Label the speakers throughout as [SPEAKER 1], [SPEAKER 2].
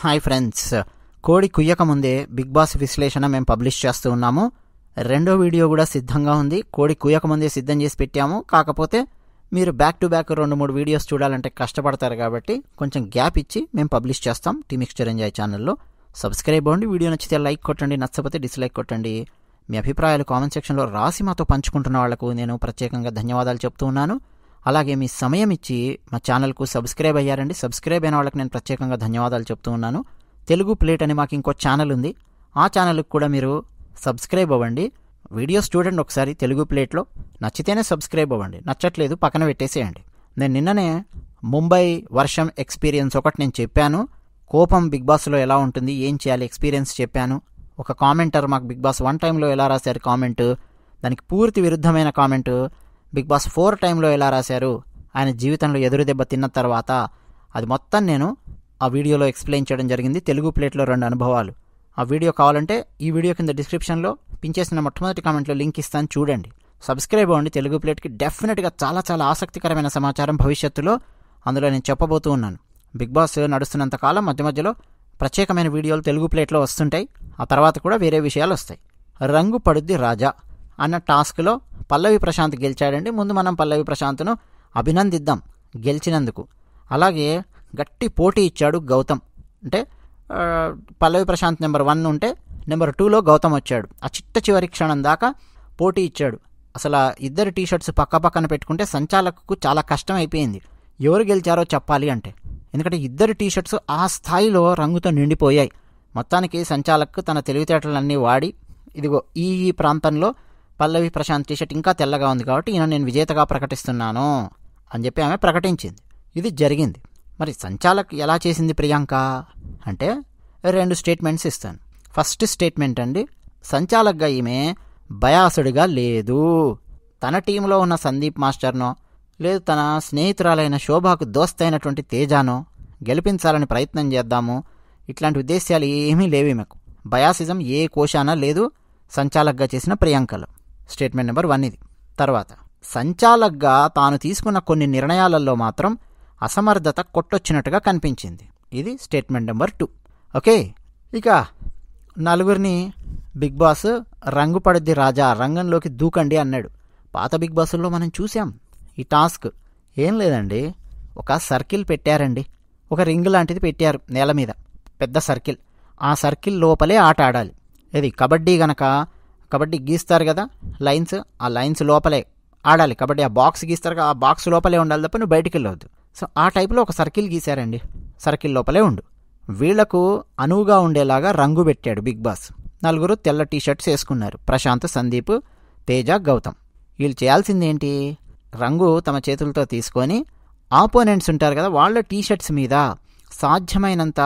[SPEAKER 1] hi friends కోడి కుయ్యకముందే big boss విశ్లేషణ మేము పబ్లిష్ చేస్తూ ఉన్నాము రెండో వీడియో కూడా సిద్ధంగా ఉంది కోడి కుయ్యక ముందే సిద్ధం చేసి పెట్టాము కాకపోతే మీరు బ్యాక్ టు బ్యాక్ రెండు మూడు వీడియోస్ చూడాలంటే కష్టపడతారు కాబట్టి కొంచెం గ్యాప్ ఇచ్చి మేము పబ్లిష్ చేస్తాం టీమిక్స్చర్ ఎంజాయ్ ఛానల్లో సబ్స్క్రైబ్ అవ్వండి వీడియో నచ్చితే లైక్ కొట్టండి నచ్చకపోతే డిస్లైక్ కొట్టండి మీ అభిప్రాయాలు కామెంట్ సెక్షన్లో రాసి మాతో పంచుకుంటున్న వాళ్లకు నేను ప్రత్యేకంగా ధన్యవాదాలు చెప్తూ ఉన్నాను అలాగే మీ సమయం ఇచ్చి మా ఛానల్కు సబ్స్క్రైబ్ అయ్యారండి సబ్స్క్రైబ్ అయిన వాళ్ళకి నేను ప్రత్యేకంగా ధన్యవాదాలు చెప్తూ ఉన్నాను తెలుగు ప్లేట్ అని మాకు ఇంకో ఛానల్ ఉంది ఆ ఛానల్కి కూడా మీరు సబ్స్క్రైబ్ అవ్వండి వీడియోస్ చూడండి ఒకసారి తెలుగు ప్లేట్లో నచ్చితేనే సబ్స్క్రైబ్ అవ్వండి నచ్చట్లేదు పక్కన పెట్టేసేయండి నేను నిన్ననే ముంబై వర్షం ఎక్స్పీరియన్స్ ఒకటి నేను చెప్పాను కోపం బిగ్ బాస్లో ఎలా ఉంటుంది ఏం చేయాలి ఎక్స్పీరియన్స్ చెప్పాను ఒక కామెంటర్ మాకు బిగ్ బాస్ వన్ టైంలో ఎలా రాశారు కామెంటు దానికి పూర్తి విరుద్ధమైన కామెంటు బిగ్ బాస్ ఫోర్ టైంలో ఎలా రాశారు ఆయన జీవితంలో ఎదురు దెబ్బ తిన్న తర్వాత అది మొత్తం నేను ఆ వీడియోలో ఎక్స్ప్లెయిన్ చేయడం జరిగింది తెలుగు ప్లేట్లో రెండు అనుభవాలు ఆ వీడియో కావాలంటే ఈ వీడియో కింద డిస్క్రిప్షన్లో పించేసిన మొట్టమొదటి కామెంట్లో లింక్ ఇస్తాను చూడండి సబ్స్క్రైబ్ అవ్వండి తెలుగు ప్లేట్కి డెఫినెట్గా చాలా చాలా ఆసక్తికరమైన సమాచారం భవిష్యత్తులో అందులో నేను చెప్పబోతూ ఉన్నాను బిగ్ బాస్ నడుస్తున్నంతకాలం మధ్య మధ్యలో ప్రత్యేకమైన వీడియోలు తెలుగు ప్లేట్లో వస్తుంటాయి ఆ తర్వాత కూడా వేరే విషయాలు వస్తాయి రంగు పడుద్ది రాజా అన్న టాస్క్లో పల్లవి ప్రశాంత్ గెలిచాడండి ముందు మనం పల్లవి ప్రశాంత్ను అభినందిద్దాం గెలిచినందుకు అలాగే గట్టి పోటీ ఇచ్చాడు గౌతమ్ అంటే పల్లవి ప్రశాంత్ నెంబర్ వన్ ఉంటే నెంబర్ టూలో గౌతమ్ వచ్చాడు ఆ చిట్ట చివరి క్షణం దాకా పోటీ ఇచ్చాడు అసలు ఇద్దరు టీ షర్ట్స్ పక్క పక్కన పెట్టుకుంటే సంచాలకు చాలా కష్టం అయిపోయింది ఎవరు గెలిచారో చెప్పాలి అంటే ఎందుకంటే ఇద్దరు టీ షర్ట్స్ ఆ స్థాయిలో రంగుతో నిండిపోయాయి మొత్తానికి సంచాలక్ తన తెలివితేటలన్నీ వాడి ఇదిగో ఈ ప్రాంతంలో పల్లవి ప్రశాంత్ టీషర్ట్ ఇంకా తెల్లగా ఉంది కాబట్టి ఈయన నేను విజేతగా ప్రకటిస్తున్నాను అని చెప్పి ఆమె ప్రకటించింది ఇది జరిగింది మరి సంచాలక్ ఎలా చేసింది ప్రియాంక అంటే రెండు స్టేట్మెంట్స్ ఇస్తాను ఫస్ట్ స్టేట్మెంట్ అండి సంచాలక్గా ఈమె బయాసుడిగా లేదు తన టీంలో ఉన్న సందీప్ మాస్టర్నో లేదు తన స్నేహితురాలైన శోభకు దోస్తైనటువంటి తేజానో గెలిపించాలని ప్రయత్నం చేద్దాము ఇట్లాంటి ఉద్దేశ్యాలు ఏమీ లేవు ఈమెకు బయాసిజం ఏ కోశానా లేదు సంచాలక్గా చేసిన ప్రియాంకలో స్టేట్మెంట్ నెంబర్ వన్ ఇది తర్వాత సంచాలక్గా తాను తీసుకున్న కొన్ని నిర్ణయాలలో మాత్రం అసమర్థత కొట్టొచ్చినట్టుగా కనిపించింది ఇది స్టేట్మెంట్ నెంబర్ టూ ఓకే ఇక నలుగురిని బిగ్ బాస్ రంగు పడద్ది రాజా రంగంలోకి దూకండి అన్నాడు పాత బిగ్ బాసుల్లో మనం చూసాం ఈ టాస్క్ ఏం లేదండి ఒక సర్కిల్ పెట్టారండి ఒక రింగ్ లాంటిది పెట్టారు నేల మీద పెద్ద సర్కిల్ ఆ సర్కిల్ లోపలే ఆట ఆడాలి ఇది కబడ్డీ గనక కాబట్టి గీస్తారు కదా లైన్స్ ఆ లైన్స్ లోపలే ఆడాలి కాబట్టి ఆ బాక్స్ గీస్తారు కదా ఆ బాక్స్ లోపలే ఉండాలి తప్ప నువ్వు బయటికి వెళ్ళవద్దు సో ఆ టైప్లో ఒక సర్కిల్ గీశారండి సర్కిల్ లోపలే ఉండు వీళ్లకు అనువుగా ఉండేలాగా రంగు పెట్టాడు బిగ్ బాస్ నలుగురు తెల్ల టీషర్ట్స్ వేసుకున్నారు ప్రశాంత్ సందీప్ తేజ గౌతమ్ వీళ్ళు చేయాల్సింది ఏంటి రంగు తమ చేతులతో తీసుకొని ఆపోనెంట్స్ ఉంటారు కదా వాళ్ళ టీషర్ట్స్ మీద సాధ్యమైనంత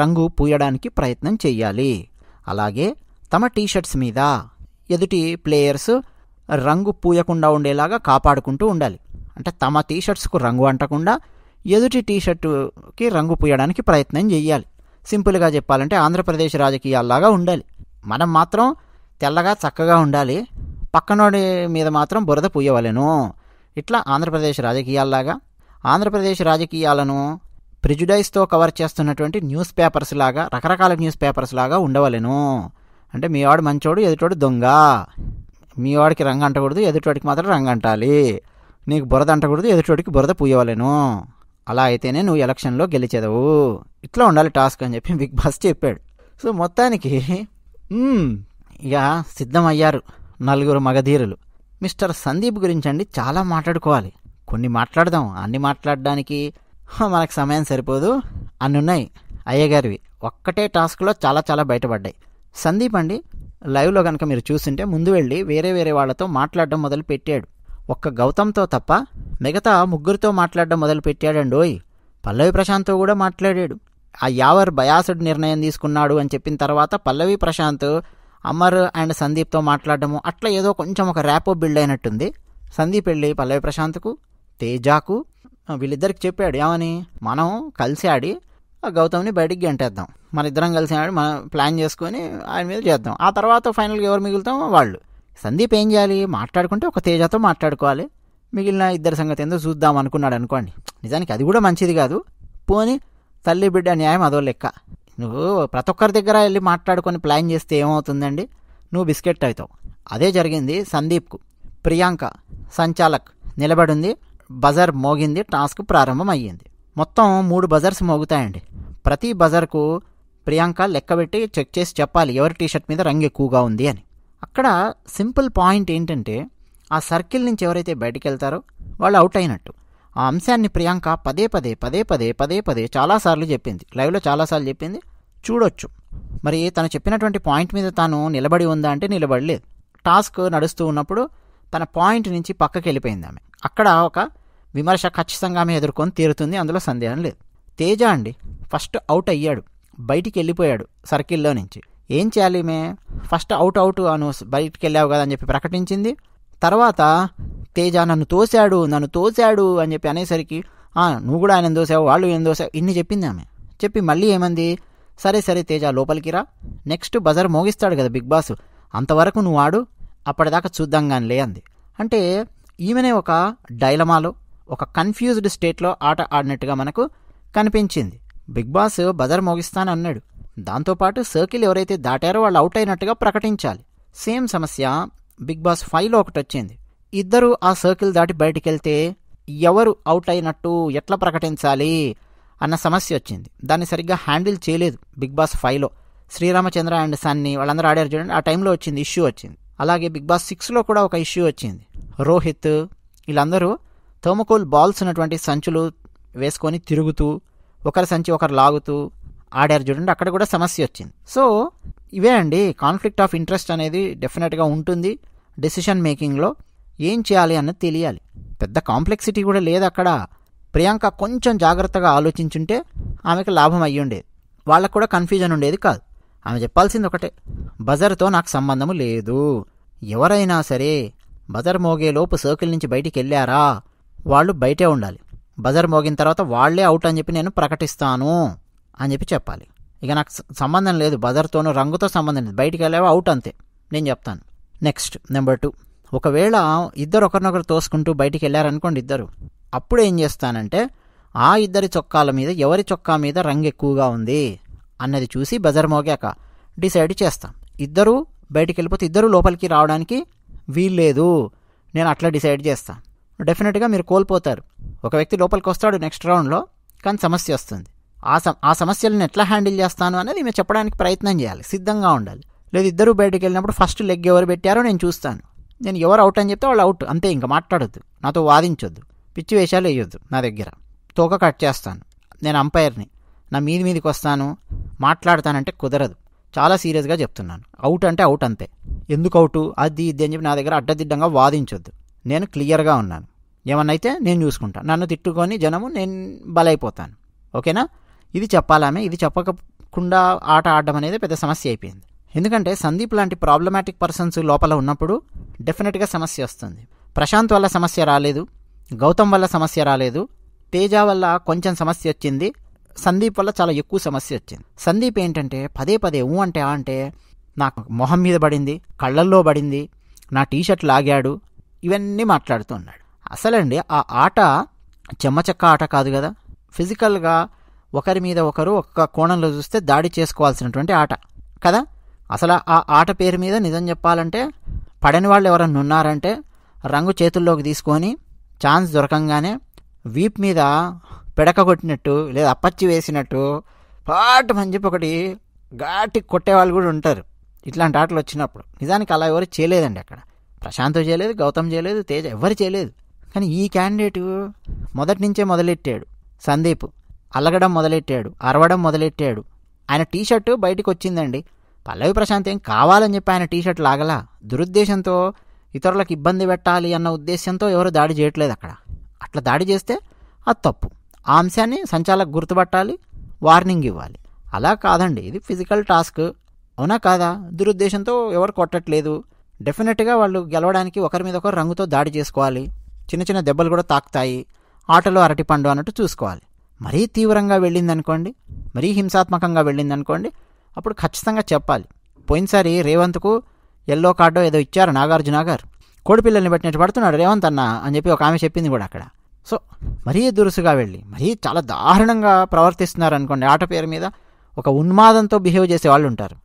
[SPEAKER 1] రంగు పూయడానికి ప్రయత్నం చేయాలి అలాగే తమ టీషర్ట్స్ మీద ఎదుటి ప్లేయర్స్ రంగు పూయకుండా ఉండేలాగా కాపాడుకుంటూ ఉండాలి అంటే తమ టీషర్ట్స్కు రంగు అంటకుండా ఎదుటి టీషర్టుకి రంగు పూయడానికి ప్రయత్నం చేయాలి సింపుల్గా చెప్పాలంటే ఆంధ్రప్రదేశ్ రాజకీయాల్లాగా ఉండాలి మనం మాత్రం తెల్లగా చక్కగా ఉండాలి పక్కనోడి మీద మాత్రం బురద పూయవలెను ఇట్లా ఆంధ్రప్రదేశ్ రాజకీయాల్లాగా ఆంధ్రప్రదేశ్ రాజకీయాలను ప్రిజుడైస్తో కవర్ చేస్తున్నటువంటి న్యూస్ పేపర్స్ లాగా రకరకాల న్యూస్ పేపర్స్ లాగా ఉండవలెను అంటే మీవాడు మంచోడు ఎదుటోడు దొంగ మీవాడికి రంగు అంటకూడదు ఎదుటోడికి మాత్రం రంగు అంటాలి నీకు బురద అంటకూడదు ఎదుటోడికి బురద పూయవలేను అలా అయితేనే నువ్వు ఎలక్షన్లో గెలిచేదవు ఇట్లా ఉండాలి టాస్క్ అని చెప్పి బిగ్ బాస్ చెప్పాడు సో మొత్తానికి ఇక సిద్ధమయ్యారు నలుగురు మగధీరులు మిస్టర్ సందీప్ గురించి అండి చాలా మాట్లాడుకోవాలి కొన్ని మాట్లాడదాం అన్ని మాట్లాడడానికి మనకు సమయం సరిపోదు అన్ని ఉన్నాయి అయ్యగారివి ఒక్కటే టాస్క్లో చాలా చాలా బయటపడ్డాయి సందీప్ అండి లైవ్లో కనుక మీరు చూసింటే ముందు వెళ్ళి వేరే వేరే వాళ్ళతో మాట్లాడడం మొదలు పెట్టాడు ఒక్క గౌతమ్తో తప్ప మిగతా ముగ్గురితో మాట్లాడడం మొదలు పెట్టాడండి ఓయ్ పల్లవి ప్రశాంత్తో కూడా మాట్లాడాడు ఆ యావర్ బయాసడ్ నిర్ణయం తీసుకున్నాడు అని చెప్పిన తర్వాత పల్లవి ప్రశాంత్ అమర్ అండ్ సందీప్తో మాట్లాడడము అట్లా ఏదో కొంచెం ఒక ర్యాపో బిల్డ్ అయినట్టుంది సందీప్ వెళ్ళి పల్లవి ప్రశాంత్కు తేజాకు వీళ్ళిద్దరికి చెప్పాడు ఏమని మనం కలిసి ఆడి ఆ గౌతమ్ని బయటికి గంటేద్దాం మన ఇద్దరం కలిసి మనం ప్లాన్ చేసుకొని ఆయన మీద చేద్దాం ఆ తర్వాత ఫైనల్గా ఎవరు మిగులుతామో వాళ్ళు సందీప్ ఏం చేయాలి మాట్లాడుకుంటే ఒక తేజతో మాట్లాడుకోవాలి మిగిలిన ఇద్దరి సంగతి ఏందో చూద్దాం అనుకున్నాడు అనుకోండి నిజానికి అది కూడా మంచిది కాదు పోని తల్లి బిడ్డ న్యాయం అదో లెక్క నువ్వు ప్రతి ఒక్కరి దగ్గర వెళ్ళి మాట్లాడుకొని ప్లాన్ చేస్తే ఏమవుతుందండి నువ్వు బిస్కెట్ అవుతావు అదే జరిగింది సందీప్కు ప్రియాంక సంచాలక్ నిలబడింది బజర్ మోగింది టాస్క్ ప్రారంభం అయ్యింది మొత్తం మూడు బజర్స్ మోగుతాయండి ప్రతి బజర్కు ప్రియాంక లెక్కబెట్టి చెక్ చేసి చెప్పాలి ఎవరి టీషర్ట్ మీద రంగు ఎక్కువగా ఉంది అని అక్కడ సింపుల్ పాయింట్ ఏంటంటే ఆ సర్కిల్ నుంచి ఎవరైతే బయటికి వెళ్తారో వాళ్ళు అవుట్ అయినట్టు ఆ అంశాన్ని ప్రియాంక పదే పదే పదే పదే పదే పదే చాలాసార్లు చెప్పింది లైవ్లో చాలాసార్లు చెప్పింది చూడొచ్చు మరి తను చెప్పినటువంటి పాయింట్ మీద తాను నిలబడి ఉందా అంటే నిలబడలేదు టాస్క్ నడుస్తూ ఉన్నప్పుడు తన పాయింట్ నుంచి పక్కకి వెళ్ళిపోయింది ఆమె అక్కడ ఒక విమర్శ ఖచ్చితంగా ఆమె ఎదుర్కొని తీరుతుంది అందులో సందేహం లేదు తేజ అండి ఫస్ట్ అవుట్ అయ్యాడు బయటికి వెళ్ళిపోయాడు సర్కిల్లో నుంచి ఏం చేయాలి మే ఫస్ట్ అవుట్ అవుట్ అను బయటికి వెళ్ళావు కదా అని చెప్పి ప్రకటించింది తర్వాత తేజ నన్ను తోశాడు నన్ను తోశాడు అని చెప్పి అనేసరికి నువ్వు కూడా ఆయన దోశావు వాళ్ళు ఏం దోశావు ఇన్ని చెప్పింది ఆమె చెప్పి మళ్ళీ ఏమంది సరే సరే తేజ లోపలికి రా నెక్స్ట్ బజర్ మోగిస్తాడు కదా బిగ్ బాస్ అంతవరకు నువ్వు ఆడు అప్పటిదాకా చూద్దాం కానీ లే అంది అంటే ఈమెనే ఒక డైలమాలో ఒక కన్ఫ్యూజ్డ్ స్టేట్లో ఆట ఆడినట్టుగా మనకు కనిపించింది బిగ్ బాస్ బదర్ మోగిస్తాను అన్నాడు దాంతోపాటు సర్కిల్ ఎవరైతే దాటారో వాళ్ళు అవుట్ అయినట్టుగా ప్రకటించాలి సేమ్ సమస్య బిగ్ బాస్ ఫైవ్లో ఒకటి వచ్చింది ఇద్దరు ఆ సర్కిల్ దాటి బయటికి వెళ్తే ఎవరు అవుట్ అయినట్టు ఎట్లా ప్రకటించాలి అన్న సమస్య వచ్చింది దాన్ని సరిగ్గా హ్యాండిల్ చేయలేదు బిగ్ బాస్ ఫైవ్లో శ్రీరామచంద్ర అండ్ సన్ని వాళ్ళందరూ ఆడారు చూడండి ఆ టైంలో వచ్చింది ఇష్యూ వచ్చింది అలాగే బిగ్ బాస్ సిక్స్లో కూడా ఒక ఇష్యూ వచ్చింది రోహిత్ వీళ్ళందరూ థోమకోల్ బాల్స్ ఉన్నటువంటి సంచులు వేసుకొని తిరుగుతూ ఒకరి సంచి ఒకరు లాగుతూ ఆడారు చూడండి అక్కడ కూడా సమస్య వచ్చింది సో ఇవే అండి కాన్ఫ్లిక్ట్ ఆఫ్ ఇంట్రెస్ట్ అనేది డెఫినెట్గా ఉంటుంది డెసిషన్ మేకింగ్లో ఏం చేయాలి అన్నది తెలియాలి పెద్ద కాంప్లెక్సిటీ కూడా లేదు అక్కడ ప్రియాంక కొంచెం జాగ్రత్తగా ఆలోచించుంటే ఆమెకు లాభం అయ్యి ఉండేది వాళ్ళకు కూడా కన్ఫ్యూజన్ ఉండేది కాదు ఆమె చెప్పాల్సింది ఒకటే బజర్తో నాకు సంబంధము లేదు ఎవరైనా సరే బజర్ మోగేలోపు సర్కిల్ నుంచి బయటికి వెళ్ళారా వాళ్ళు బయటే ఉండాలి బజర్ మోగిన తర్వాత వాళ్లే అవుట్ అని చెప్పి నేను ప్రకటిస్తాను అని చెప్పి చెప్పాలి ఇక నాకు సంబంధం లేదు బజర్తోనూ రంగుతో సంబంధం లేదు బయటికి వెళ్ళావో అవుట్ అంతే నేను చెప్తాను నెక్స్ట్ నెంబర్ టూ ఒకవేళ ఇద్దరు ఒకరినొకరు తోసుకుంటూ బయటికి వెళ్ళారనుకోండి ఇద్దరు అప్పుడు ఏం చేస్తానంటే ఆ ఇద్దరి చొక్కాల మీద ఎవరి చొక్కా మీద రంగు ఎక్కువగా ఉంది అన్నది చూసి బజర్ మోగాక డిసైడ్ చేస్తాం ఇద్దరు బయటికి వెళ్ళిపోతే ఇద్దరు లోపలికి రావడానికి వీల్లేదు నేను అట్లా డిసైడ్ చేస్తాను డెఫినెట్గా మీరు కోల్పోతారు ఒక వ్యక్తి లోపలికి వస్తాడు నెక్స్ట్ రౌండ్లో కానీ సమస్య వస్తుంది ఆ సమ ఆ సమస్యలను ఎట్లా హ్యాండిల్ చేస్తాను అనేది మేము చెప్పడానికి ప్రయత్నం చేయాలి సిద్ధంగా ఉండాలి లేదు ఇద్దరు బయటకు వెళ్ళినప్పుడు ఫస్ట్ లెగ్ ఎవరు పెట్టారో నేను చూస్తాను నేను ఎవరు అవుట్ అని చెప్తే వాళ్ళు అవుట్ అంతే ఇంకా మాట్లాడొద్దు నాతో వాదించొద్దు పిచ్చి వేషాలు వేయొద్దు నా దగ్గర తోక కట్ చేస్తాను నేను అంపైర్ని నా మీది మీదికి వస్తాను మాట్లాడతానంటే కుదరదు చాలా సీరియస్గా చెప్తున్నాను అవుట్ అంటే అవుట్ అంతే ఎందుకు అవుట్ అది ఇది అని చెప్పి నా దగ్గర అడ్డదిడ్డంగా వాదించొద్దు నేను క్లియర్గా ఉన్నాను ఏమన్నైతే నేను చూసుకుంటాను నన్ను తిట్టుకొని జనము నేను బలైపోతాను ఓకేనా ఇది చెప్పాలామె ఇది చెప్పకుండా ఆట ఆడడం అనేది పెద్ద సమస్య అయిపోయింది ఎందుకంటే సందీప్ లాంటి ప్రాబ్లమాటిక్ పర్సన్స్ లోపల ఉన్నప్పుడు డెఫినెట్గా సమస్య వస్తుంది ప్రశాంత్ వల్ల సమస్య రాలేదు గౌతమ్ వల్ల సమస్య రాలేదు తేజ వల్ల కొంచెం సమస్య వచ్చింది సందీప్ వల్ల చాలా ఎక్కువ సమస్య వచ్చింది సందీప్ ఏంటంటే పదే పదే ఊ అంటే ఆ అంటే నాకు మొహం మీద పడింది కళ్ళల్లో పడింది నా టీషర్ట్ లాగాడు ఇవన్నీ మాట్లాడుతూ ఉన్నాడు అసలండి ఆ ఆట చెమ్మచక్క ఆట కాదు కదా ఫిజికల్గా ఒకరి మీద ఒకరు ఒక్క కోణంలో చూస్తే దాడి చేసుకోవాల్సినటువంటి ఆట కదా అసలు ఆ ఆట పేరు మీద నిజం చెప్పాలంటే పడని వాళ్ళు ఎవరన్నా ఉన్నారంటే రంగు చేతుల్లోకి తీసుకొని ఛాన్స్ దొరకంగానే వీప్ మీద పిడక కొట్టినట్టు లేదా అప్పచ్చి వేసినట్టు పాటమని చెప్పి ఒకటి గాటి కొట్టేవాళ్ళు కూడా ఉంటారు ఇట్లాంటి ఆటలు వచ్చినప్పుడు నిజానికి అలా ఎవరు చేయలేదండి అక్కడ ప్రశాంత్ చేయలేదు గౌతమ్ చేయలేదు తేజ ఎవరు చేయలేదు కానీ ఈ క్యాండిడేట్ మొదటి నుంచే మొదలెట్టాడు సందీప్ అలగడం మొదలెట్టాడు అరవడం మొదలెట్టాడు ఆయన టీషర్టు బయటకు వచ్చిందండి పల్లవి ప్రశాంత్ ఏం కావాలని చెప్పి ఆయన టీషర్ట్ లాగలా దురుద్దేశంతో ఇతరులకు ఇబ్బంది పెట్టాలి అన్న ఉద్దేశంతో ఎవరు దాడి చేయట్లేదు అక్కడ అట్లా దాడి చేస్తే అది తప్పు ఆ అంశాన్ని సంచాలకు గుర్తుపట్టాలి వార్నింగ్ ఇవ్వాలి అలా కాదండి ఇది ఫిజికల్ టాస్క్ అవునా కాదా దురుద్దేశంతో ఎవరు కొట్టట్లేదు డెఫినెట్గా వాళ్ళు గెలవడానికి ఒకరి మీద ఒకరు రంగుతో దాడి చేసుకోవాలి చిన్న చిన్న దెబ్బలు కూడా తాకుతాయి ఆటలో అరటిపండు అన్నట్టు చూసుకోవాలి మరీ తీవ్రంగా వెళ్ళిందనుకోండి మరీ హింసాత్మకంగా వెళ్ళిందనుకోండి అప్పుడు ఖచ్చితంగా చెప్పాలి పోయినసారి రేవంత్కు ఎల్లో కార్డు ఏదో ఇచ్చారు నాగార్జున కోడిపిల్లల్ని పెట్టినట్టు పడుతున్నాడు రేవంత్ అన్న అని చెప్పి ఒక ఆమె చెప్పింది కూడా అక్కడ సో మరీ దురుసుగా వెళ్ళి మరీ చాలా దారుణంగా ప్రవర్తిస్తున్నారు అనుకోండి ఆట పేరు మీద ఒక ఉన్మాదంతో బిహేవ్ చేసే వాళ్ళు ఉంటారు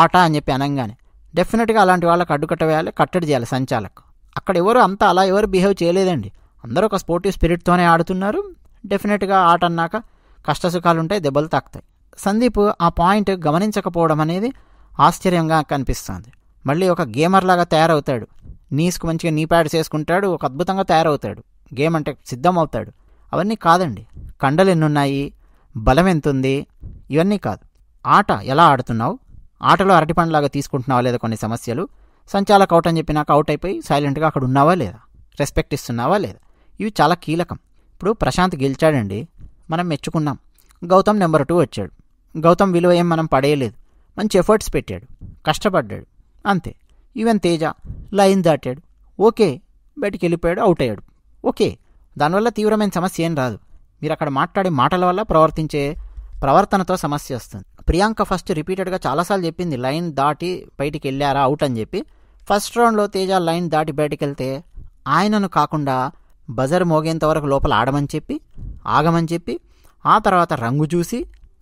[SPEAKER 1] ఆట అని చెప్పి అనంగానే డెఫినెట్గా అలాంటి వాళ్ళకి అడ్డుకట్ట వేయాలి కట్టడి చేయాలి సంచాలకు అక్కడ ఎవరు అంతా అలా ఎవరు బిహేవ్ చేయలేదండి అందరూ ఒక స్పోర్టివ్ స్పిరిట్తోనే ఆడుతున్నారు డెఫినెట్గా ఆట అన్నాక కష్టసుఖాలు ఉంటాయి దెబ్బలు తాకుతాయి సందీప్ ఆ పాయింట్ గమనించకపోవడం అనేది ఆశ్చర్యంగా కనిపిస్తుంది మళ్ళీ ఒక గేమర్ లాగా తయారవుతాడు నీస్కు మంచిగా నీ ప్యాడ్స్ వేసుకుంటాడు ఒక అద్భుతంగా తయారవుతాడు గేమ్ అంటే సిద్ధం అవుతాడు అవన్నీ కాదండి కండలు ఎన్నున్నాయి బలం ఎంతుంది ఇవన్నీ కాదు ఆట ఎలా ఆడుతున్నావు ఆటలో అరటిపండులాగా తీసుకుంటున్నావా లేదా కొన్ని సమస్యలు సంచాలక అవుట్ అని చెప్పినాక అవుట్ అయిపోయి సైలెంట్గా అక్కడ ఉన్నావా లేదా రెస్పెక్ట్ ఇస్తున్నావా లేదా ఇవి చాలా కీలకం ఇప్పుడు ప్రశాంత్ గెలిచాడండి మనం మెచ్చుకున్నాం గౌతమ్ నెంబర్ టూ వచ్చాడు గౌతమ్ విలువ ఏం మనం పడేయలేదు మంచి ఎఫర్ట్స్ పెట్టాడు కష్టపడ్డాడు అంతే ఈవెన్ తేజ లైన్ దాటాడు ఓకే బయటికి వెళ్ళిపోయాడు అవుట్ అయ్యాడు ఓకే దానివల్ల తీవ్రమైన సమస్య ఏం రాదు మీరు అక్కడ మాట్లాడే మాటల వల్ల ప్రవర్తించే ప్రవర్తనతో సమస్య వస్తుంది ప్రియాంక ఫస్ట్ రిపీటెడ్గా చాలాసార్లు చెప్పింది లైన్ దాటి బయటికి వెళ్ళారా అవుట్ అని చెప్పి ఫస్ట్ రౌండ్లో తేజ లైన్ దాటి బయటికి వెళ్తే ఆయనను కాకుండా బజర్ మోగేంత వరకు లోపల ఆడమని చెప్పి ఆగమని చెప్పి ఆ తర్వాత రంగు చూసి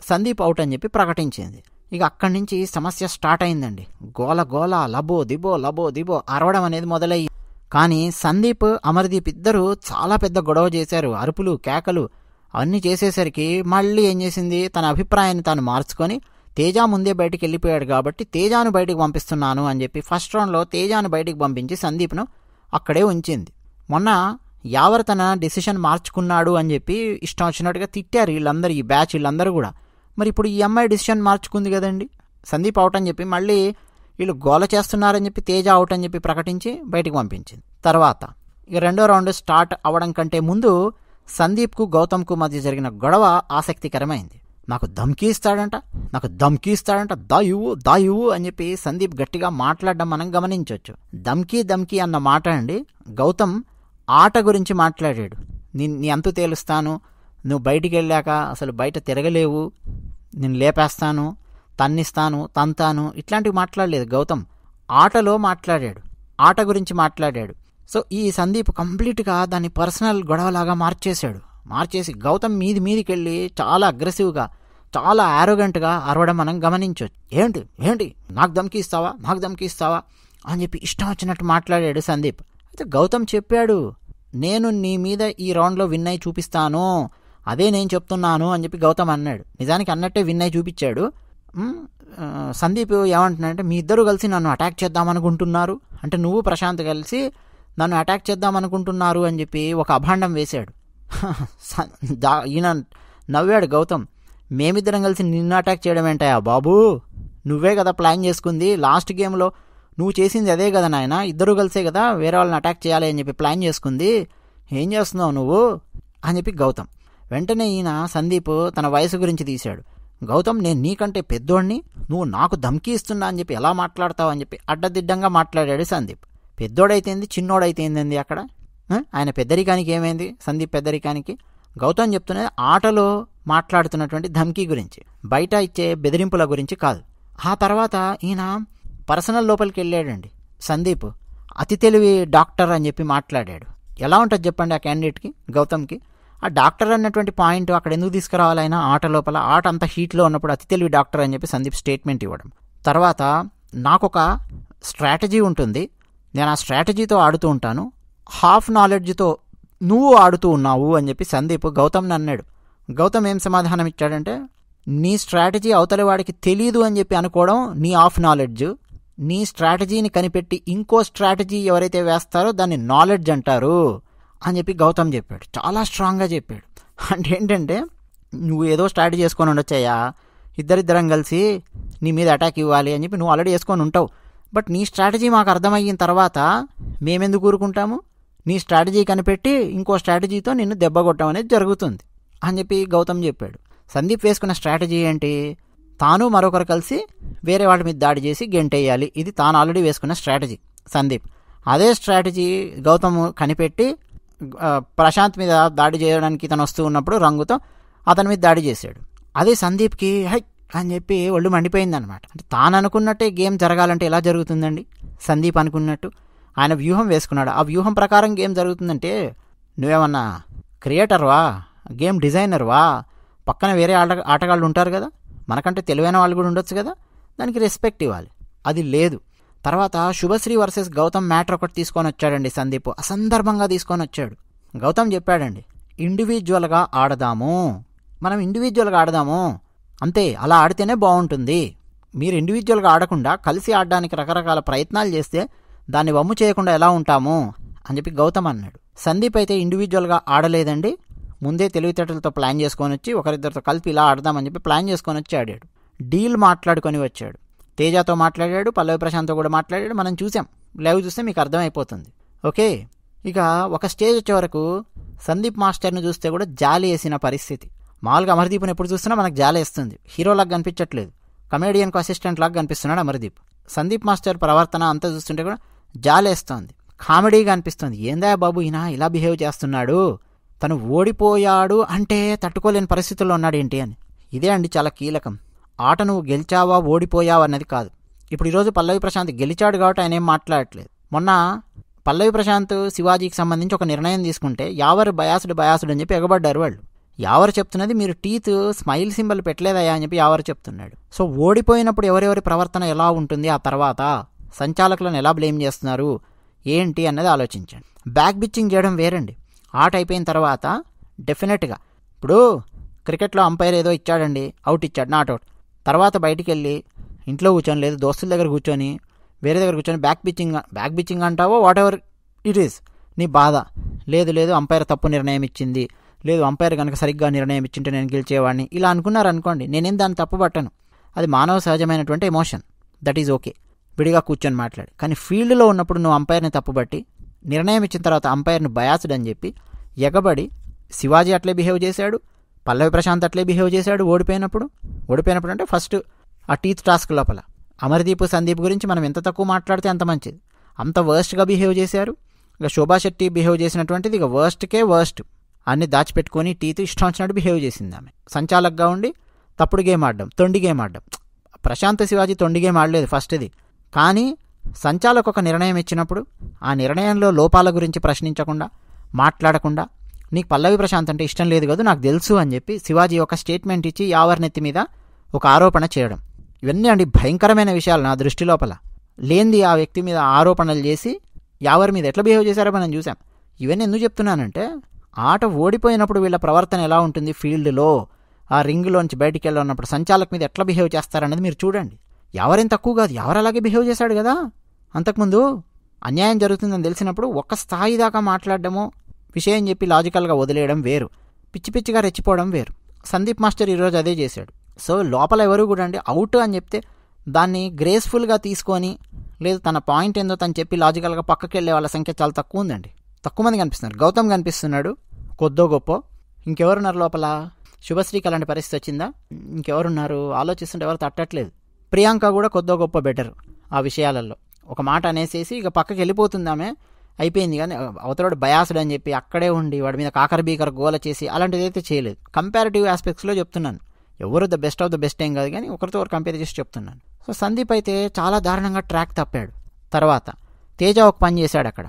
[SPEAKER 1] సందీప్ అవుట్ అని చెప్పి ప్రకటించింది ఇక అక్కడి నుంచి సమస్య స్టార్ట్ అయిందండి గోల గోల లబో దిబో లబో దిబో అరవడం అనేది మొదలయ్యి కానీ సందీప్ అమర్దీప్ ఇద్దరు చాలా పెద్ద గొడవ చేశారు అరుపులు కేకలు అవన్నీ చేసేసరికి మళ్ళీ ఏం చేసింది తన అభిప్రాయాన్ని తాను మార్చుకొని తేజ ముందే బయటికి వెళ్ళిపోయాడు కాబట్టి తేజాను బయటికి పంపిస్తున్నాను అని చెప్పి ఫస్ట్ రౌండ్లో తేజాను బయటికి పంపించి సందీప్ను అక్కడే ఉంచింది మొన్న యావర్ తన డెసిషన్ మార్చుకున్నాడు అని చెప్పి ఇష్టం వచ్చినట్టుగా తిట్టారు వీళ్ళందరూ ఈ బ్యాచ్ వీళ్ళందరూ కూడా మరి ఇప్పుడు ఈ అమ్మాయి డెసిషన్ మార్చుకుంది కదండి సందీప్ అవుట్ అని చెప్పి మళ్ళీ వీళ్ళు గోల చేస్తున్నారని చెప్పి తేజ అవుట్ అని చెప్పి ప్రకటించి బయటికి పంపించింది తర్వాత ఇక రెండో రౌండ్ స్టార్ట్ అవ్వడం కంటే ముందు సందీప్కు గౌతమ్కు మధ్య జరిగిన గొడవ ఆసక్తికరమైంది నాకు ధమ్కీ ఇస్తాడంట నాకు ధమ్కీ ఇస్తాడంట దాయువు ఇవ్వు ఇవ్వు అని చెప్పి సందీప్ గట్టిగా మాట్లాడడం మనం గమనించవచ్చు ధమ్కీ ధమ్కీ అన్న మాట అండి గౌతమ్ ఆట గురించి మాట్లాడాడు నీ నీ అంతు తేలుస్తాను నువ్వు బయటికి వెళ్ళాక అసలు బయట తిరగలేవు నేను లేపేస్తాను తన్నిస్తాను తంతాను ఇట్లాంటివి మాట్లాడలేదు గౌతమ్ ఆటలో మాట్లాడాడు ఆట గురించి మాట్లాడాడు సో ఈ సందీప్ కంప్లీట్గా దాన్ని పర్సనల్ గొడవలాగా మార్చేశాడు మార్చేసి గౌతమ్ మీది మీదికి వెళ్ళి చాలా అగ్రెసివ్గా చాలా ఆరోగెంట్గా అరవడం మనం గమనించవచ్చు ఏంటి ఏంటి నాకు దమ్కి ఇస్తావా నాకు దమ్కి ఇస్తావా అని చెప్పి ఇష్టం వచ్చినట్టు మాట్లాడాడు సందీప్ అయితే గౌతమ్ చెప్పాడు నేను నీ మీద ఈ రౌండ్లో విన్ అయి చూపిస్తాను అదే నేను చెప్తున్నాను అని చెప్పి గౌతమ్ అన్నాడు నిజానికి అన్నట్టే విన్ అయి చూపించాడు సందీప్ ఏమంటున్నాడంటే మీ ఇద్దరు కలిసి నన్ను అటాక్ చేద్దామనుకుంటున్నారు అంటే నువ్వు ప్రశాంత్ కలిసి నన్ను అటాక్ చేద్దాం అనుకుంటున్నారు అని చెప్పి ఒక అభాండం వేశాడు ఈయన నవ్వాడు గౌతమ్ మేమిద్దరం కలిసి నిన్ను అటాక్ చేయడం ఏంటయా బాబూ నువ్వే కదా ప్లాన్ చేసుకుంది లాస్ట్ గేమ్లో నువ్వు చేసింది అదే కదా నాయన ఇద్దరు కలిసే కదా వేరే వాళ్ళని అటాక్ చేయాలి అని చెప్పి ప్లాన్ చేసుకుంది ఏం చేస్తున్నావు నువ్వు అని చెప్పి గౌతమ్ వెంటనే ఈయన సందీప్ తన వయసు గురించి తీశాడు గౌతమ్ నేను నీకంటే పెద్దోడిని నువ్వు నాకు ధమ్కీ ఇస్తున్నా అని చెప్పి ఎలా మాట్లాడతావు అని చెప్పి అడ్డదిడ్డంగా మాట్లాడాడు సందీప్ పెద్దోడైతేంది చిన్నోడైతేందండి అక్కడ ఆయన పెద్దరికానికి ఏమైంది సందీప్ పెద్దరికానికి గౌతమ్ చెప్తున్నది ఆటలో మాట్లాడుతున్నటువంటి ధమ్కీ గురించి బయట ఇచ్చే బెదిరింపుల గురించి కాదు ఆ తర్వాత ఈయన పర్సనల్ లోపలికి వెళ్ళాడండి సందీప్ అతి తెలివి డాక్టర్ అని చెప్పి మాట్లాడాడు ఎలా ఉంటుంది చెప్పండి ఆ క్యాండిడేట్కి గౌతమ్కి ఆ డాక్టర్ అన్నటువంటి పాయింట్ అక్కడ ఎందుకు తీసుకురావాలైనా ఆట లోపల ఆట అంతా హీట్లో ఉన్నప్పుడు అతి తెలివి డాక్టర్ అని చెప్పి సందీప్ స్టేట్మెంట్ ఇవ్వడం తర్వాత నాకొక స్ట్రాటజీ ఉంటుంది నేను ఆ స్ట్రాటజీతో ఆడుతూ ఉంటాను హాఫ్ నాలెడ్జ్తో నువ్వు ఆడుతూ ఉన్నావు అని చెప్పి సందీప్ గౌతమ్ని అన్నాడు గౌతమ్ ఏం సమాధానం ఇచ్చాడంటే నీ స్ట్రాటజీ అవతలి వాడికి తెలీదు అని చెప్పి అనుకోవడం నీ ఆఫ్ నాలెడ్జ్ నీ స్ట్రాటజీని కనిపెట్టి ఇంకో స్ట్రాటజీ ఎవరైతే వేస్తారో దాన్ని నాలెడ్జ్ అంటారు అని చెప్పి గౌతమ్ చెప్పాడు చాలా స్ట్రాంగ్గా చెప్పాడు అంటే ఏంటంటే నువ్వు ఏదో స్ట్రాటజీ చేసుకొని ఉండొచ్చాయా ఇద్దరిద్దరం కలిసి నీ మీద అటాక్ ఇవ్వాలి అని చెప్పి నువ్వు ఆల్రెడీ వేసుకొని ఉంటావు బట్ నీ స్ట్రాటజీ మాకు అర్థమయ్యిన తర్వాత మేమెందుకు కూరుకుంటాము నీ స్ట్రాటజీ కనిపెట్టి ఇంకో స్ట్రాటజీతో నిన్ను దెబ్బ కొట్టమనేది జరుగుతుంది అని చెప్పి గౌతమ్ చెప్పాడు సందీప్ వేసుకున్న స్ట్రాటజీ ఏంటి తాను మరొకరు కలిసి వేరే వాళ్ళ మీద దాడి చేసి గెంటేయాలి ఇది తాను ఆల్రెడీ వేసుకున్న స్ట్రాటజీ సందీప్ అదే స్ట్రాటజీ గౌతమ్ కనిపెట్టి ప్రశాంత్ మీద దాడి చేయడానికి తను వస్తూ ఉన్నప్పుడు రంగుతో అతని మీద దాడి చేశాడు అదే సందీప్కి హై అని చెప్పి ఒళ్ళు మండిపోయిందనమాట అంటే తాను అనుకున్నట్టే గేమ్ జరగాలంటే ఎలా జరుగుతుందండి సందీప్ అనుకున్నట్టు ఆయన వ్యూహం వేసుకున్నాడు ఆ వ్యూహం ప్రకారం గేమ్ జరుగుతుందంటే నువ్వేమన్నా క్రియేటర్వా గేమ్ డిజైనర్వా పక్కన వేరే ఆట ఆటగాళ్ళు ఉంటారు కదా మనకంటే తెలివైన వాళ్ళు కూడా ఉండొచ్చు కదా దానికి రెస్పెక్ట్ ఇవ్వాలి అది లేదు తర్వాత శుభశ్రీ వర్సెస్ గౌతమ్ మ్యాటర్ ఒకటి తీసుకొని వచ్చాడండి సందీప్ అసందర్భంగా తీసుకొని వచ్చాడు గౌతమ్ చెప్పాడండి ఇండివిజువల్గా ఆడదాము మనం ఇండివిజువల్గా ఆడదాము అంతే అలా ఆడితేనే బాగుంటుంది మీరు ఇండివిజువల్గా ఆడకుండా కలిసి ఆడడానికి రకరకాల ప్రయత్నాలు చేస్తే దాన్ని వమ్ము చేయకుండా ఎలా ఉంటాము అని చెప్పి గౌతమ్ అన్నాడు సందీప్ అయితే ఇండివిజువల్గా ఆడలేదండి ముందే తెలివితేటలతో ప్లాన్ చేసుకొని వచ్చి ఒకరిద్దరితో కలిపి ఇలా ఆడదామని చెప్పి ప్లాన్ చేసుకొని వచ్చి ఆడాడు డీల్ మాట్లాడుకొని వచ్చాడు తేజతో మాట్లాడాడు పల్లవి ప్రశాంత్తో కూడా మాట్లాడాడు మనం చూసాం లైవ్ చూస్తే మీకు అర్థమైపోతుంది ఓకే ఇక ఒక స్టేజ్ వచ్చే వరకు సందీప్ మాస్టర్ని చూస్తే కూడా జాలి వేసిన పరిస్థితి మామూలుగా అమర్దీప్ని ఎప్పుడు చూస్తున్నా మనకు జాలేస్తుంది హీరోలాగా కనిపించట్లేదు కమేడియన్కు అసిస్టెంట్ లాగా కనిపిస్తున్నాడు అమర్దీప్ సందీప్ మాస్టర్ ప్రవర్తన అంతా చూస్తుంటే కూడా జాలేస్తోంది కామెడీగా అనిపిస్తుంది ఏందా బాబు ఈయన ఇలా బిహేవ్ చేస్తున్నాడు తను ఓడిపోయాడు అంటే తట్టుకోలేని పరిస్థితుల్లో ఉన్నాడు ఏంటి అని ఇదే అండి చాలా కీలకం ఆట నువ్వు గెలిచావా ఓడిపోయావా అన్నది కాదు ఇప్పుడు ఈరోజు పల్లవి ప్రశాంత్ గెలిచాడు కాబట్టి ఆయన ఏం మాట్లాడట్లేదు మొన్న పల్లవి ప్రశాంత్ శివాజీకి సంబంధించి ఒక నిర్ణయం తీసుకుంటే యావరు బయాసుడు బయాసుడు అని చెప్పి ఎగబడ్డారు వాళ్ళు ఎవరు చెప్తున్నది మీరు టీత్ స్మైల్ సింబల్ పెట్టలేదయా అని చెప్పి ఎవరు చెప్తున్నాడు సో ఓడిపోయినప్పుడు ఎవరెవరి ప్రవర్తన ఎలా ఉంటుంది ఆ తర్వాత సంచాలకులను ఎలా బ్లేమ్ చేస్తున్నారు ఏంటి అన్నది ఆలోచించండి బ్యాక్ బిచ్చింగ్ చేయడం వేరండి ఆట అయిపోయిన తర్వాత డెఫినెట్గా ఇప్పుడు క్రికెట్లో అంపైర్ ఏదో ఇచ్చాడండి అవుట్ ఇచ్చాడు నాట్ అవుట్ తర్వాత బయటికి వెళ్ళి ఇంట్లో కూర్చొని లేదు దోస్తుల దగ్గర కూర్చొని వేరే దగ్గర కూర్చొని బ్యాక్ బిచ్చింగ్ బ్యాక్ బిచ్చింగ్ అంటావో వాట్ ఎవర్ ఇట్ ఈస్ నీ బాధ లేదు లేదు అంపైర్ తప్పు నిర్ణయం ఇచ్చింది లేదు అంపైర్ కనుక సరిగ్గా నిర్ణయం ఇచ్చింటే నేను గెలిచేవాడిని ఇలా అనుకున్నారనుకోండి నేనేం దాన్ని పట్టను అది మానవ సహజమైనటువంటి ఎమోషన్ దట్ ఈజ్ ఓకే విడిగా కూర్చొని మాట్లాడు కానీ ఫీల్డ్లో ఉన్నప్పుడు నువ్వు అంపైర్ని తప్పుబట్టి నిర్ణయం ఇచ్చిన తర్వాత అంపైర్ని బయాసుడు అని చెప్పి ఎగబడి శివాజీ అట్లే బిహేవ్ చేశాడు పల్లవి ప్రశాంత్ అట్లే బిహేవ్ చేశాడు ఓడిపోయినప్పుడు ఓడిపోయినప్పుడు అంటే ఫస్ట్ ఆ టీత్ టాస్క్ లోపల అమర్దీప్ సందీప్ గురించి మనం ఎంత తక్కువ మాట్లాడితే అంత మంచిది అంత వర్స్ట్గా బిహేవ్ చేశారు ఇక శోభాశెట్టి బిహేవ్ చేసినటువంటిది ఇక వర్స్ట్కే వర్స్ట్ అన్ని దాచిపెట్టుకొని టీతో ఇష్టం వచ్చినట్టు బిహేవ్ చేసింది ఆమె సంచాలకగా ఉండి తప్పుడు గేమ్ ఆడడం తొండి గేమ్ ఆడడం ప్రశాంత శివాజీ తొండి గేమ్ ఆడలేదు ఫస్ట్ది కానీ సంచాలకు ఒక నిర్ణయం ఇచ్చినప్పుడు ఆ నిర్ణయంలో లోపాల గురించి ప్రశ్నించకుండా మాట్లాడకుండా నీకు పల్లవి ప్రశాంత్ అంటే ఇష్టం లేదు కదా నాకు తెలుసు అని చెప్పి శివాజీ ఒక స్టేట్మెంట్ ఇచ్చి యావర్నెత్తి మీద ఒక ఆరోపణ చేయడం ఇవన్నీ అండి భయంకరమైన విషయాలు నా దృష్టి లోపల లేనిది ఆ వ్యక్తి మీద ఆరోపణలు చేసి యావరి మీద ఎట్లా బిహేవ్ చేశారో మనం చూసాం ఇవన్నీ ఎందుకు చెప్తున్నానంటే ఆట ఓడిపోయినప్పుడు వీళ్ళ ప్రవర్తన ఎలా ఉంటుంది ఫీల్డ్లో ఆ రింగ్లోంచి బయటికి వెళ్ళినప్పుడు సంచాలక మీద ఎట్లా బిహేవ్ చేస్తారనేది మీరు చూడండి ఎవరేం తక్కువ కాదు ఎవరు అలాగే బిహేవ్ చేశాడు కదా అంతకుముందు అన్యాయం జరుగుతుందని తెలిసినప్పుడు ఒక్క స్థాయి దాకా మాట్లాడడము విషయం చెప్పి లాజికల్గా వదిలేయడం వేరు పిచ్చి పిచ్చిగా రెచ్చిపోవడం వేరు సందీప్ మాస్టర్ ఈరోజు అదే చేశాడు సో లోపల ఎవరు కూడా అండి అవుట్ అని చెప్తే దాన్ని గ్రేస్ఫుల్గా తీసుకొని లేదు తన పాయింట్ ఏందో తను చెప్పి లాజికల్గా పక్కకి వెళ్ళే వాళ్ళ సంఖ్య చాలా తక్కువ ఉందండి తక్కువ మంది కనిపిస్తున్నారు గౌతమ్ కనిపిస్తున్నాడు కొద్దో గొప్ప ఇంకెవరున్నారు లోపల శుభశ్రీకి అలాంటి పరిస్థితి వచ్చిందా ఇంకెవరున్నారు ఆలోచిస్తుంటే ఎవరు తట్టట్లేదు ప్రియాంక కూడా కొద్దో గొప్ప బెటర్ ఆ విషయాలలో ఒక మాట అనేసేసి ఇక పక్కకి వెళ్ళిపోతుందామే అయిపోయింది కానీ అవతలవాడు బయాసుడు అని చెప్పి అక్కడే ఉండి వాడి మీద కాకర బీకర గోల చేసి అలాంటిది అయితే చేయలేదు కంపారిటివ్ ఆస్పెక్ట్స్లో చెప్తున్నాను ఎవరు the best of the best ఏం కాదు కానీ ఒకరితో ఒకరు కంపేర్ చేసి చెప్తున్నాను సో సందీప్ అయితే చాలా దారుణంగా ట్రాక్ తప్పాడు తర్వాత తేజ ఒక పని చేశాడు అక్కడ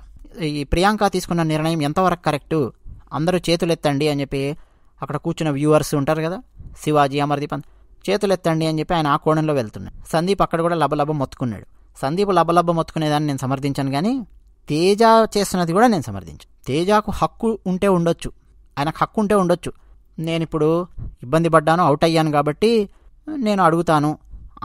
[SPEAKER 1] ఈ ప్రియాంక తీసుకున్న నిర్ణయం ఎంతవరకు కరెక్టు అందరూ చేతులెత్తండి అని చెప్పి అక్కడ కూర్చున్న వ్యూవర్స్ ఉంటారు కదా శివాజీ అమర్దీప్ చేతులెత్తండి అని చెప్పి ఆయన ఆ కోణంలో వెళ్తున్నాడు సందీప్ అక్కడ కూడా లబలబ మొత్తుకున్నాడు సందీప్ లబలబ మొత్తుకునేదాన్ని నేను సమర్థించాను కానీ తేజ చేస్తున్నది కూడా నేను సమర్థించు తేజకు హక్కు ఉంటే ఉండొచ్చు ఆయనకు హక్కు ఉంటే ఉండొచ్చు నేను ఇప్పుడు ఇబ్బంది పడ్డాను అవుట్ అయ్యాను కాబట్టి నేను అడుగుతాను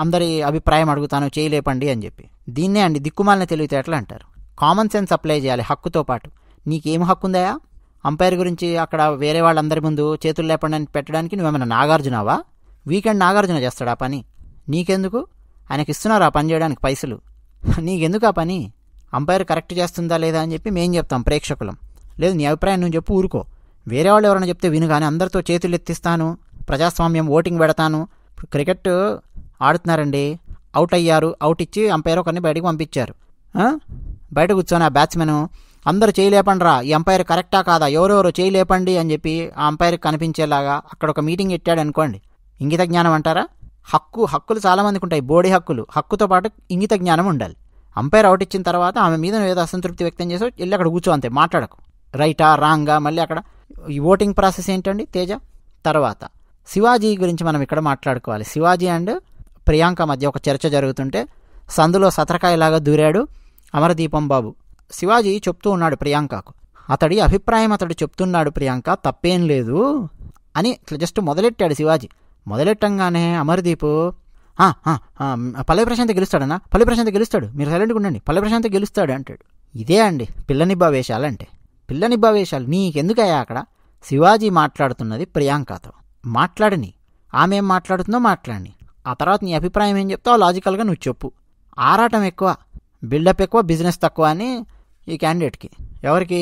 [SPEAKER 1] అందరి అభిప్రాయం అడుగుతాను చేయలేపండి అని చెప్పి దీన్నే అండి దిక్కుమాలిన తెలివితేటలు అంటారు కామన్ సెన్స్ అప్లై చేయాలి హక్కుతో పాటు నీకేం హక్కు ఉందాయా అంపైర్ గురించి అక్కడ వేరే వాళ్ళందరి ముందు చేతులు లేకుండా పెట్టడానికి నువ్వేమైనా నాగార్జునవా వీకెండ్ నాగార్జున చేస్తాడు ఆ పని నీకెందుకు ఆయనకి ఇస్తున్నారు ఆ పని చేయడానికి పైసలు నీకెందుకు ఆ పని అంపైర్ కరెక్ట్ చేస్తుందా లేదా అని చెప్పి మేం చెప్తాం ప్రేక్షకులం లేదు నీ అభిప్రాయం నువ్వు చెప్పు ఊరుకో వేరే వాళ్ళు ఎవరైనా చెప్తే విను కానీ అందరితో చేతులు ఎత్తిస్తాను ప్రజాస్వామ్యం ఓటింగ్ పెడతాను క్రికెట్ ఆడుతున్నారండి అవుట్ అయ్యారు అవుట్ ఇచ్చి అంపైర్ ఒకరిని బయటకు పంపించారు బయట కూర్చొని ఆ బ్యాట్స్మెన్ అందరూ చేయలేపండిరా ఈ అంపైర్ కరెక్టా కాదా ఎవరెవరు చేయలేపండి అని చెప్పి ఆ అంపైర్కి కనిపించేలాగా అక్కడ ఒక మీటింగ్ ఎట్టాడు అనుకోండి ఇంగిత జ్ఞానం అంటారా హక్కు హక్కులు చాలామందికి ఉంటాయి బోడీ హక్కులు హక్కుతో పాటు ఇంగిత జ్ఞానం ఉండాలి అంపైర్ అవుట్ ఇచ్చిన తర్వాత ఆమె మీద ఏదో అసంతృప్తి వ్యక్తం చేసో వెళ్ళి అక్కడ కూర్చో అంతే మాట్లాడకు రైటా రాంగా మళ్ళీ అక్కడ ఈ ఓటింగ్ ప్రాసెస్ ఏంటండి తేజ తర్వాత శివాజీ గురించి మనం ఇక్కడ మాట్లాడుకోవాలి శివాజీ అండ్ ప్రియాంక మధ్య ఒక చర్చ జరుగుతుంటే సందులో సతరకాయలాగా దూరాడు అమరదీపం బాబు శివాజీ చెప్తూ ఉన్నాడు ప్రియాంకకు అతడి అభిప్రాయం అతడు చెప్తున్నాడు ప్రియాంక తప్పేం లేదు అని జస్ట్ మొదలెట్టాడు శివాజీ మొదలెట్టంగానే అమర్దీపు పల్లె ప్రశాంత్ గెలుస్తాడన్నా పల్లె ప్రశాంత్ గెలుస్తాడు మీరు సైలెంట్గా ఉండండి పల్లె ప్రశాంత్ గెలుస్తాడు అంటాడు ఇదే అండి పిల్లనిబ్బా వేషాలంటే పిల్లనిబ్బా వేషాలు నీకెందుకయ్యా అక్కడ శివాజీ మాట్లాడుతున్నది ప్రియాంకతో మాట్లాడని ఆమె ఏం మాట్లాడుతుందో మాట్లాడని ఆ తర్వాత నీ అభిప్రాయం ఏం చెప్తావు లాజికల్గా నువ్వు చెప్పు ఆరాటం ఎక్కువ బిల్డప్ ఎక్కువ బిజినెస్ తక్కువ అని ఈ క్యాండిడేట్కి ఎవరికి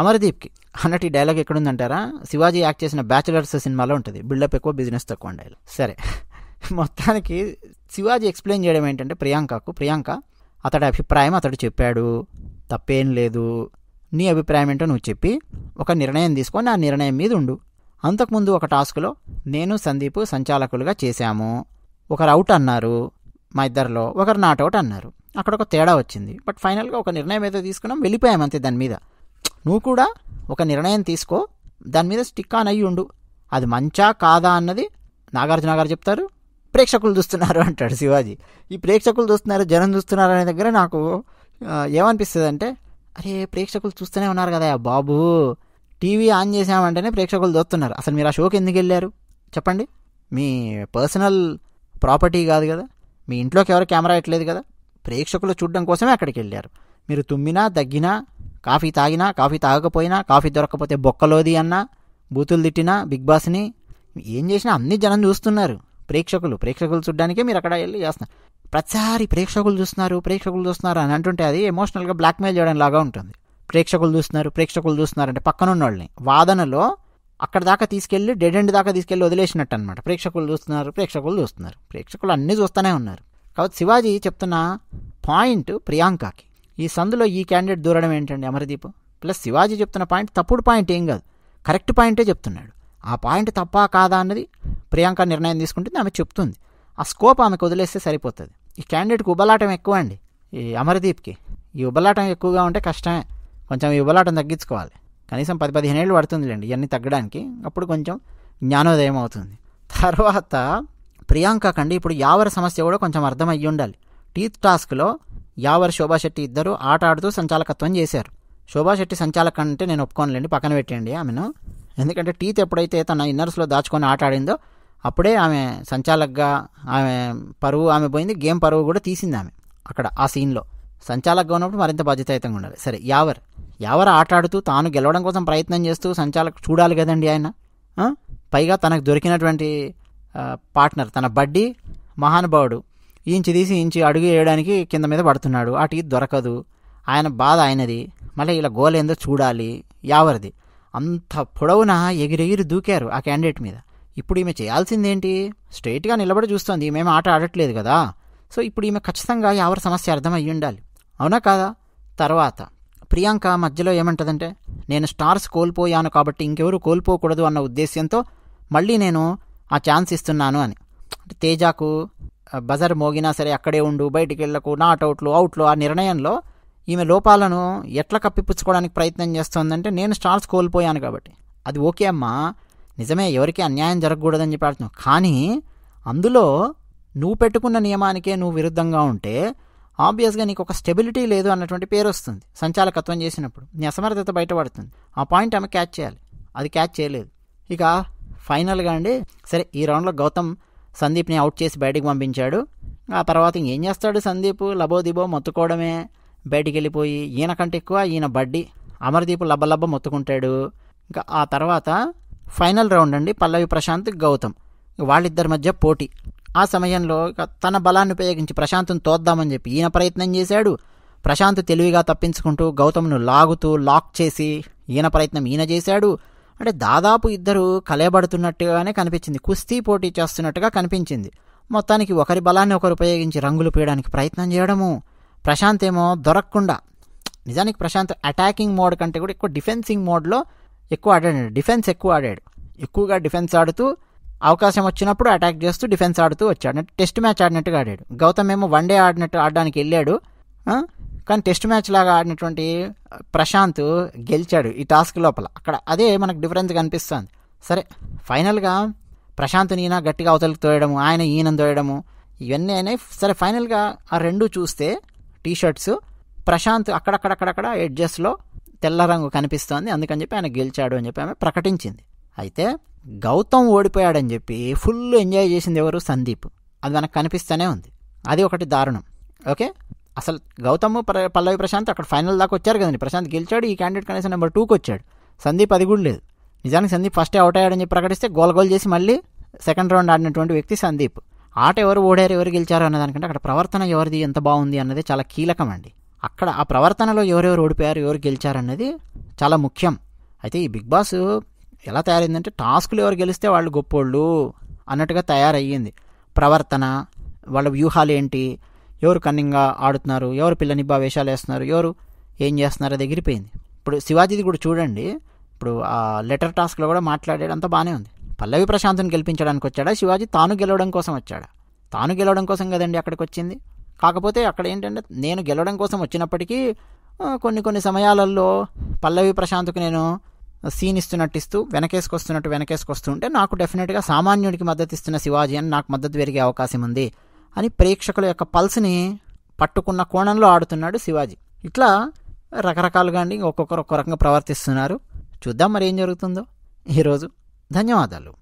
[SPEAKER 1] అమర్దీప్కి అన్నట్టు ఈ డైలాగ్ ఎక్కడుందంటారా శివాజీ యాక్ట్ చేసిన బ్యాచిలర్స్ సినిమాలో ఉంటుంది బిల్డప్ ఎక్కువ బిజినెస్ తక్కువ అని డైలాగ్ సరే మొత్తానికి శివాజీ ఎక్స్ప్లెయిన్ చేయడం ఏంటంటే ప్రియాంకకు ప్రియాంక అతడి అభిప్రాయం అతడు చెప్పాడు తప్పేం లేదు నీ అభిప్రాయం ఏంటో నువ్వు చెప్పి ఒక నిర్ణయం తీసుకొని ఆ నిర్ణయం మీద ఉండు అంతకుముందు ఒక టాస్క్లో నేను సందీప్ సంచాలకులుగా చేశాము ఒకరు అవుట్ అన్నారు మా ఇద్దరిలో ఒకరు నాట్ అవుట్ అన్నారు అక్కడ ఒక తేడా వచ్చింది బట్ ఫైనల్గా ఒక నిర్ణయం ఏదో తీసుకున్నాం వెళ్ళిపోయాం అంతే దాని మీద నువ్వు కూడా ఒక నిర్ణయం తీసుకో దాని మీద స్టిక్ ఆన్ అయ్యి ఉండు అది మంచా కాదా అన్నది నాగార్జున గారు చెప్తారు ప్రేక్షకులు చూస్తున్నారు అంటాడు శివాజీ ఈ ప్రేక్షకులు చూస్తున్నారు జనం చూస్తున్నారు అనే దగ్గర నాకు ఏమనిపిస్తుంది అంటే అరే ప్రేక్షకులు చూస్తూనే ఉన్నారు కదా బాబు టీవీ ఆన్ చేసామంటేనే ప్రేక్షకులు చూస్తున్నారు అసలు మీరు ఆ షోకి ఎందుకు వెళ్ళారు చెప్పండి మీ పర్సనల్ ప్రాపర్టీ కాదు కదా మీ ఇంట్లోకి ఎవరు కెమెరా ఇవ్వట్లేదు కదా ప్రేక్షకులు చూడడం కోసమే అక్కడికి వెళ్ళారు మీరు తుమ్మినా దగ్గినా కాఫీ తాగినా కాఫీ తాగకపోయినా కాఫీ దొరకకపోతే బొక్కలోది అన్నా బూతులు తిట్టినా బిగ్ బాస్ని ఏం చేసినా అన్ని జనం చూస్తున్నారు ప్రేక్షకులు ప్రేక్షకులు చూడడానికే మీరు అక్కడ వెళ్ళి చేస్తున్నారు ప్రతిసారి ప్రేక్షకులు చూస్తున్నారు ప్రేక్షకులు చూస్తున్నారు అని అంటుంటే అది ఎమోషనల్గా బ్లాక్మెయిల్ చేయడం లాగా ఉంటుంది ప్రేక్షకులు చూస్తున్నారు ప్రేక్షకులు చూస్తున్నారు అంటే ఉన్న వాళ్ళని వాదనలో అక్కడ దాకా తీసుకెళ్ళి డెడ్ ఎండ్ దాకా తీసుకెళ్ళి వదిలేసినట్టు అనమాట ప్రేక్షకులు చూస్తున్నారు ప్రేక్షకులు చూస్తున్నారు ప్రేక్షకులు అన్నీ చూస్తూనే ఉన్నారు కాబట్టి శివాజీ చెప్తున్న పాయింట్ ప్రియాంకకి ఈ సందులో ఈ క్యాండిడేట్ దూరడం ఏంటండి అమరదీప్ ప్లస్ శివాజీ చెప్తున్న పాయింట్ తప్పుడు పాయింట్ ఏం కాదు కరెక్ట్ పాయింటే చెప్తున్నాడు ఆ పాయింట్ తప్పా కాదా అన్నది ప్రియాంక నిర్ణయం తీసుకుంటుంది ఆమె చెప్తుంది ఆ స్కోప్ ఆమెకు వదిలేస్తే సరిపోతుంది ఈ క్యాండిడేట్కి ఉబలాటం ఎక్కువ అండి ఈ అమరదీప్కి ఈ ఉబలాటం ఎక్కువగా ఉంటే కష్టమే కొంచెం ఈ ఉబలాటం తగ్గించుకోవాలి కనీసం పది పదిహేను ఏళ్ళు పడుతుందిలేండి ఇవన్నీ తగ్గడానికి అప్పుడు కొంచెం జ్ఞానోదయం అవుతుంది తర్వాత ప్రియాంక కండి ఇప్పుడు యావర్ సమస్య కూడా కొంచెం అర్థమయ్యి ఉండాలి టీత్ టాస్క్లో యావర్ శోభా శెట్టి ఇద్దరు ఆట ఆడుతూ సంచాలకత్వం చేశారు శోభా శెట్టి సంచాలక అంటే నేను ఒప్పుకోనులేండి పక్కన పెట్టండి ఆమెను ఎందుకంటే టీత్ ఎప్పుడైతే తన ఇన్నర్స్లో దాచుకొని ఆట ఆడిందో అప్పుడే ఆమె సంచాలకగా ఆమె పరువు ఆమె పోయింది గేమ్ పరువు కూడా తీసింది ఆమె అక్కడ ఆ సీన్లో సంచాలకగా ఉన్నప్పుడు మరింత బాధ్యతాయుతంగా ఉండాలి సరే యావర్ యావర్ ఆట ఆడుతూ తాను గెలవడం కోసం ప్రయత్నం చేస్తూ సంచాలక చూడాలి కదండి ఆయన పైగా తనకు దొరికినటువంటి పార్ట్నర్ తన బడ్డీ మహానుభావుడు ఇంచి తీసి ఇంచి అడుగు వేయడానికి కింద మీద పడుతున్నాడు అటు దొరకదు ఆయన బాధ ఆయనది మళ్ళీ ఇలా గోలేందో చూడాలి యావరిది అంత పొడవున ఎగిరెగిరి దూకారు ఆ క్యాండిడేట్ మీద ఇప్పుడు ఈమె చేయాల్సిందేంటి స్ట్రైట్గా నిలబడి చూస్తుంది ఈమె ఆట ఆడట్లేదు కదా సో ఇప్పుడు ఈమె ఖచ్చితంగా ఎవరి సమస్య అర్థమయ్యి ఉండాలి అవునా కాదా తర్వాత ప్రియాంక మధ్యలో ఏమంటుందంటే నేను స్టార్స్ కోల్పోయాను కాబట్టి ఇంకెవరు కోల్పోకూడదు అన్న ఉద్దేశ్యంతో మళ్ళీ నేను ఆ ఛాన్స్ ఇస్తున్నాను అని తేజకు బజర్ మోగినా సరే అక్కడే ఉండు బయటికి వెళ్ళకు నాట్ అవుట్లు అవుట్లు ఆ నిర్ణయంలో ఈమె లోపాలను ఎట్లా కప్పిపుచ్చుకోవడానికి ప్రయత్నం చేస్తోందంటే నేను స్టార్స్ కోల్పోయాను కాబట్టి అది ఓకే అమ్మా నిజమే ఎవరికి అన్యాయం జరగకూడదని చెప్పి ఆడుతున్నావు కానీ అందులో నువ్వు పెట్టుకున్న నియమానికే నువ్వు విరుద్ధంగా ఉంటే ఆబ్వియస్గా నీకు ఒక స్టెబిలిటీ లేదు అన్నటువంటి పేరు వస్తుంది సంచాలకత్వం చేసినప్పుడు నీ అసమర్థత బయటపడుతుంది ఆ పాయింట్ ఆమె క్యాచ్ చేయాలి అది క్యాచ్ చేయలేదు ఇక ఫైనల్గా అండి సరే ఈ రౌండ్లో గౌతమ్ సందీప్ని అవుట్ చేసి బయటికి పంపించాడు ఆ తర్వాత ఇంకేం చేస్తాడు సందీప్ లబోదిబో మొత్తుకోవడమే బయటికి వెళ్ళిపోయి ఈయనకంటే ఎక్కువ ఈయన బడ్డీ అమర్దీప్ లబ్బలబ్బ మొత్తుకుంటాడు ఇంకా ఆ తర్వాత ఫైనల్ రౌండ్ అండి పల్లవి ప్రశాంత్ గౌతమ్ వాళ్ళిద్దరి మధ్య పోటీ ఆ సమయంలో తన బలాన్ని ఉపయోగించి ప్రశాంత్ను తోద్దామని చెప్పి ఈయన ప్రయత్నం చేశాడు ప్రశాంత్ తెలివిగా తప్పించుకుంటూ గౌతమ్ను లాగుతూ లాక్ చేసి ఈయన ప్రయత్నం ఈయన చేశాడు అంటే దాదాపు ఇద్దరు కలయబడుతున్నట్టుగానే కనిపించింది కుస్తీ పోటీ చేస్తున్నట్టుగా కనిపించింది మొత్తానికి ఒకరి బలాన్ని ఒకరు ఉపయోగించి రంగులు పీయడానికి ప్రయత్నం చేయడము ప్రశాంత్ ఏమో దొరకకుండా నిజానికి ప్రశాంత్ అటాకింగ్ మోడ్ కంటే కూడా ఎక్కువ డిఫెన్సింగ్ మోడ్లో ఎక్కువ ఆడాడు డిఫెన్స్ ఎక్కువ ఆడాడు ఎక్కువగా డిఫెన్స్ ఆడుతూ అవకాశం వచ్చినప్పుడు అటాక్ చేస్తూ డిఫెన్స్ ఆడుతూ వచ్చాడు టెస్ట్ మ్యాచ్ ఆడినట్టుగా ఆడాడు గౌతమ్ ఏమో వన్ డే ఆడినట్టు ఆడడానికి వెళ్ళాడు కానీ టెస్ట్ మ్యాచ్ లాగా ఆడినటువంటి ప్రశాంత్ గెలిచాడు ఈ టాస్క్ లోపల అక్కడ అదే మనకు డిఫరెన్స్ కనిపిస్తుంది సరే ఫైనల్గా ప్రశాంత్ ఈయన గట్టిగా అవతలకు తోయడము ఆయన ఈయన తోయడము ఇవన్నీ అయినాయి సరే ఫైనల్గా ఆ రెండు చూస్తే టీషర్ట్స్ ప్రశాంత్ అక్కడక్కడక్కడక్కడ ఎడ్జెస్లో తెల్ల రంగు కనిపిస్తోంది అందుకని చెప్పి ఆయన గెలిచాడు అని చెప్పి ఆమె ప్రకటించింది అయితే గౌతమ్ ఓడిపోయాడని చెప్పి ఫుల్ ఎంజాయ్ చేసింది ఎవరు సందీప్ అది మనకు కనిపిస్తూనే ఉంది అది ఒకటి దారుణం ఓకే అసలు గౌతమ్ పల్లవి ప్రశాంత్ అక్కడ ఫైనల్ దాకా వచ్చారు కదండి ప్రశాంత్ గెలిచాడు ఈ క్యాండిడేట్ కనీసం నెంబర్ టూకి వచ్చాడు సందీప్ అది కూడా లేదు నిజానికి సందీప్ ఫస్టే అవుట్ అయ్యాడని చెప్పి ప్రకటిస్తే గోల్ గోల్ చేసి మళ్ళీ సెకండ్ రౌండ్ ఆడినటువంటి వ్యక్తి సందీప్ ఆట ఎవరు ఓడారు ఎవరు గెలిచారు అన్నదానికంటే అక్కడ ప్రవర్తన ఎవరిది ఎంత బాగుంది అన్నది చాలా కీలకం అండి అక్కడ ఆ ప్రవర్తనలో ఎవరెవరు ఓడిపోయారు ఎవరు గెలిచారు అన్నది చాలా ముఖ్యం అయితే ఈ బిగ్ బాస్ ఎలా తయారైందంటే టాస్కులు ఎవరు గెలిస్తే వాళ్ళు గొప్పోళ్ళు అన్నట్టుగా తయారయ్యింది ప్రవర్తన వాళ్ళ వ్యూహాలు ఏంటి ఎవరు కన్నింగా ఆడుతున్నారు ఎవరు పిల్లని బా వేషాలు వేస్తున్నారు ఎవరు ఏం చేస్తున్నారు అది ఎగిరిపోయింది ఇప్పుడు శివాజీది కూడా చూడండి ఇప్పుడు ఆ లెటర్ టాస్క్లో కూడా మాట్లాడేదంతా బాగానే ఉంది పల్లవి ప్రశాంత్ని గెలిపించడానికి వచ్చాడా శివాజీ తాను గెలవడం కోసం వచ్చాడా తాను గెలవడం కోసం కదండి అక్కడికి వచ్చింది కాకపోతే అక్కడ ఏంటంటే నేను గెలవడం కోసం వచ్చినప్పటికీ కొన్ని కొన్ని సమయాలలో పల్లవి ప్రశాంత్కు నేను సీన్ ఇస్తున్నట్టు ఇస్తూ వెనకేసుకొస్తున్నట్టు వెనకేసుకొస్తుంటే నాకు డెఫినెట్గా సామాన్యుడికి మద్దతు ఇస్తున్న శివాజీ అని నాకు మద్దతు పెరిగే అవకాశం ఉంది అని ప్రేక్షకుల యొక్క పల్స్ని పట్టుకున్న కోణంలో ఆడుతున్నాడు శివాజీ ఇట్లా రకరకాలుగా అండి ఒక్కొక్కరు ఒక్కొక్క రకంగా ప్రవర్తిస్తున్నారు చూద్దాం మరి ఏం జరుగుతుందో ఈరోజు ధన్యవాదాలు